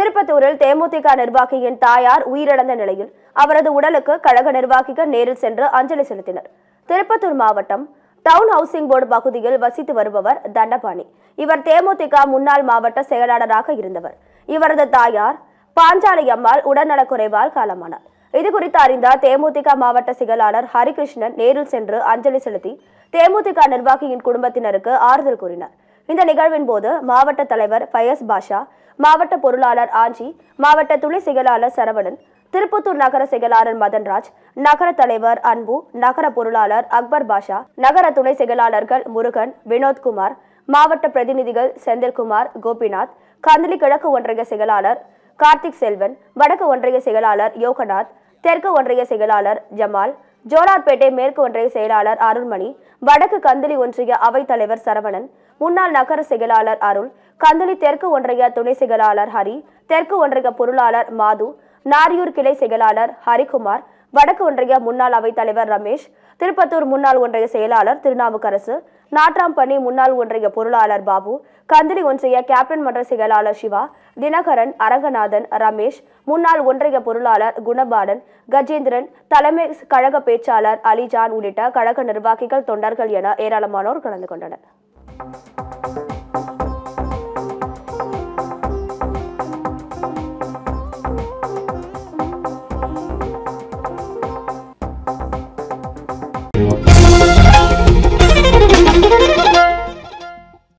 திருப்பத்தூரில் தேமுதிக நிர்வாகியின் தாயார் உயிரிழந்த நிலையில் அவரது உடலுக்கு கழக நிர்வாகிகள் நேரில் சென்று அஞ்சலி செலுத்தினர் திருப்பத்தூர் மாவட்டம் டவுன் ஹவுசிங் போர்டு பகுதியில் வசித்து வருபவர் தண்டபாணி இவர் தேமுதிக முன்னாள் மாவட்ட செயலாளராக இருந்தவர் இவரது தாயார் பாஞ்சாலி அம்மாள் உடல்நலக்குறைவால் காலமானார் இது குறித்து அறிந்த தேமுதிக மாவட்ட செயலாளர் ஹரிகிருஷ்ணன் நேரில் சென்று அஞ்சலி செலுத்தி தேமுதிக நிர்வாகியின் குடும்பத்தினருக்கு ஆறுதல் கூறினார் இந்த நிகழ்வின் போது மாவட்ட தலைவர் பயஸ் பாஷா மாவட்ட பொருளாளர் ஆஞ்சி மாவட்ட துணை செயலாளர் சரவணன் திருப்பத்தூர் நகர செயலாளர் மதன்ராஜ் நகர தலைவர் அன்பு நகர பொருளாளர் அக்பர் பாஷா நகர துணை செயலாளர்கள் முருகன் வினோத்குமார் மாவட்ட பிரதிநிதிகள் செந்தில்குமார் கோபிநாத் கந்தளி கிழக்கு ஒன்றிய செயலாளர் கார்த்திக் செல்வன் வடக்கு ஒன்றிய செயலாளர் யோகநாத் தெற்கு ஒன்றிய செயலாளர் ஜமால் ஜோலார்பேட்டை மேற்கு ஒன்றிய செயலாளர் அருள்மணி வடக்கு கந்தளி ஒன்றிய அவைத் தலைவர் சரவணன் முன்னாள் நகர செயலாளர் அருள் கந்தளி தெற்கு ஒன்றிய துணை செயலாளர் ஹரி தெற்கு ஒன்றிய பொருளாளர் மாது நாரியூர் கிளை செயலாளர் ஹரிகுமார் வடக்கு ஒன்றிய முன்னாள் அவைத் தலைவர் ரமேஷ் திருப்பத்தூர் முன்னாள் ஒன்றிய செயலாளர் திருநாவுக்கரசு நாட்டாம்பணி முன்னாள் ஒன்றிய பொருளாளர் பாபு கந்திரி ஒன்றிய கேப்டன் மன்ற செயலாளர் சிவா தினகரன் அரங்கநாதன் ரமேஷ் முன்னாள் ஒன்றிய பொருளாளர் குணபாலன் கஜேந்திரன் தலைமை கழக பேச்சாளர் அலிஜான் உள்ளிட்ட கழக நிர்வாகிகள் தொண்டர்கள் என ஏராளமானோர் கலந்து கொண்டனர்